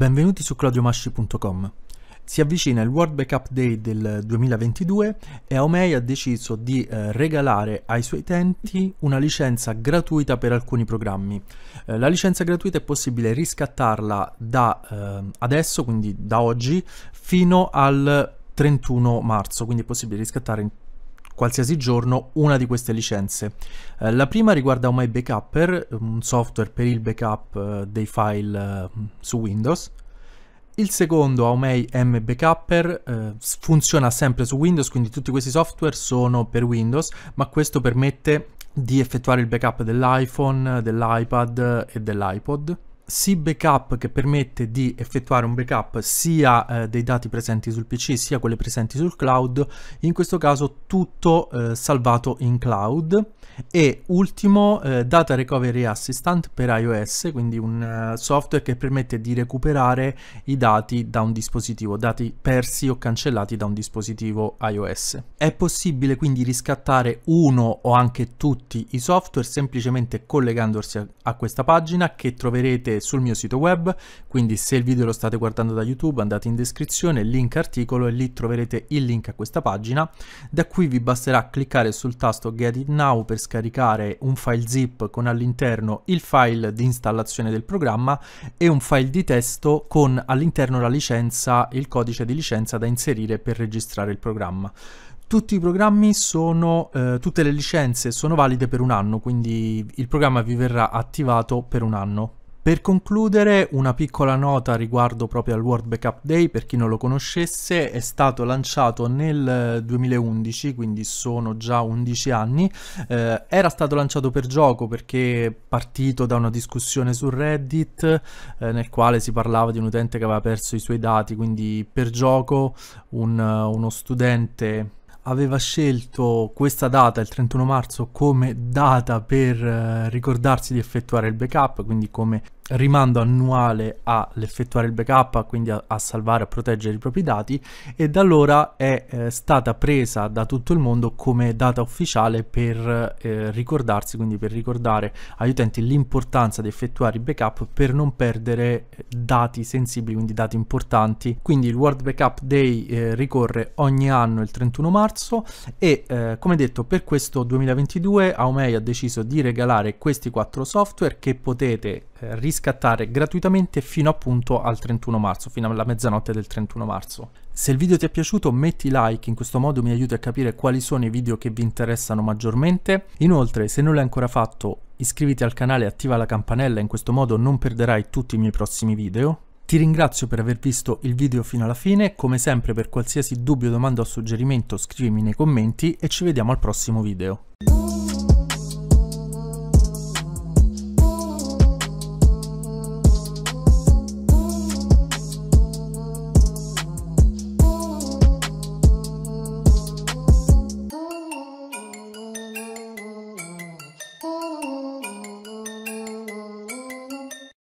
Benvenuti su ClaudioMasci.com. Si avvicina il World Backup Day del 2022 e Aomei ha deciso di eh, regalare ai suoi utenti una licenza gratuita per alcuni programmi. Eh, la licenza gratuita è possibile riscattarla da eh, adesso, quindi da oggi, fino al 31 marzo, quindi è possibile riscattare in qualsiasi giorno una di queste licenze. Eh, la prima riguarda My Backupper, eh, un software per il backup eh, dei file su Windows. Il secondo, Aumei M Backup, funziona sempre su Windows, quindi tutti questi software sono per Windows, ma questo permette di effettuare il backup dell'iPhone, dell'iPad e dell'iPod. C backup che permette di effettuare un backup sia eh, dei dati presenti sul PC sia quelli presenti sul cloud, in questo caso tutto eh, salvato in cloud e ultimo eh, data recovery assistant per iOS, quindi un uh, software che permette di recuperare i dati da un dispositivo, dati persi o cancellati da un dispositivo iOS. È possibile quindi riscattare uno o anche tutti i software semplicemente collegandosi a, a questa pagina che troverete sul mio sito web, quindi se il video lo state guardando da YouTube andate in descrizione, link articolo e lì troverete il link a questa pagina. Da qui vi basterà cliccare sul tasto Get It Now per scaricare un file zip con all'interno il file di installazione del programma e un file di testo con all'interno la licenza, il codice di licenza da inserire per registrare il programma. Tutti i programmi sono, eh, tutte le licenze sono valide per un anno, quindi il programma vi verrà attivato per un anno. Per concludere, una piccola nota riguardo proprio al World Backup Day, per chi non lo conoscesse, è stato lanciato nel 2011, eh, quindi sono già 11 anni. Eh, era stato lanciato per gioco perché partito da una discussione su Reddit eh, nel quale si parlava di un utente che aveva perso i suoi dati, quindi per gioco un, eh, uno studente aveva scelto questa data, il 31 marzo, come data per eh, ricordarsi di effettuare il backup, quindi come rimando annuale all'effettuare il backup, quindi a, a, salvare, e proteggere i propri dati e da allora è eh, stata presa da tutto il mondo come data ufficiale per eh, ricordarsi, quindi per ricordare agli utenti l'importanza di effettuare i backup per non perdere eh, dati sensibili, quindi dati importanti. Quindi il World Backup Day eh, ricorre ogni anno il 31 marzo e eh, come detto per questo 2022 Aumei ha deciso di regalare questi quattro software che potete eh, riscattare gratuitamente fino appunto al 31 marzo, fino alla mezzanotte del 31 marzo. Se il video ti è piaciuto metti like, in questo modo mi aiuti a capire quali sono i video che vi interessano maggiormente. Inoltre se non l'hai ancora fatto iscriviti al canale e attiva la campanella, in questo modo non perderai tutti i miei prossimi video. Ti ringrazio per aver visto il video fino alla fine, come sempre per qualsiasi dubbio, domanda o suggerimento scrivimi nei commenti e ci vediamo al prossimo video.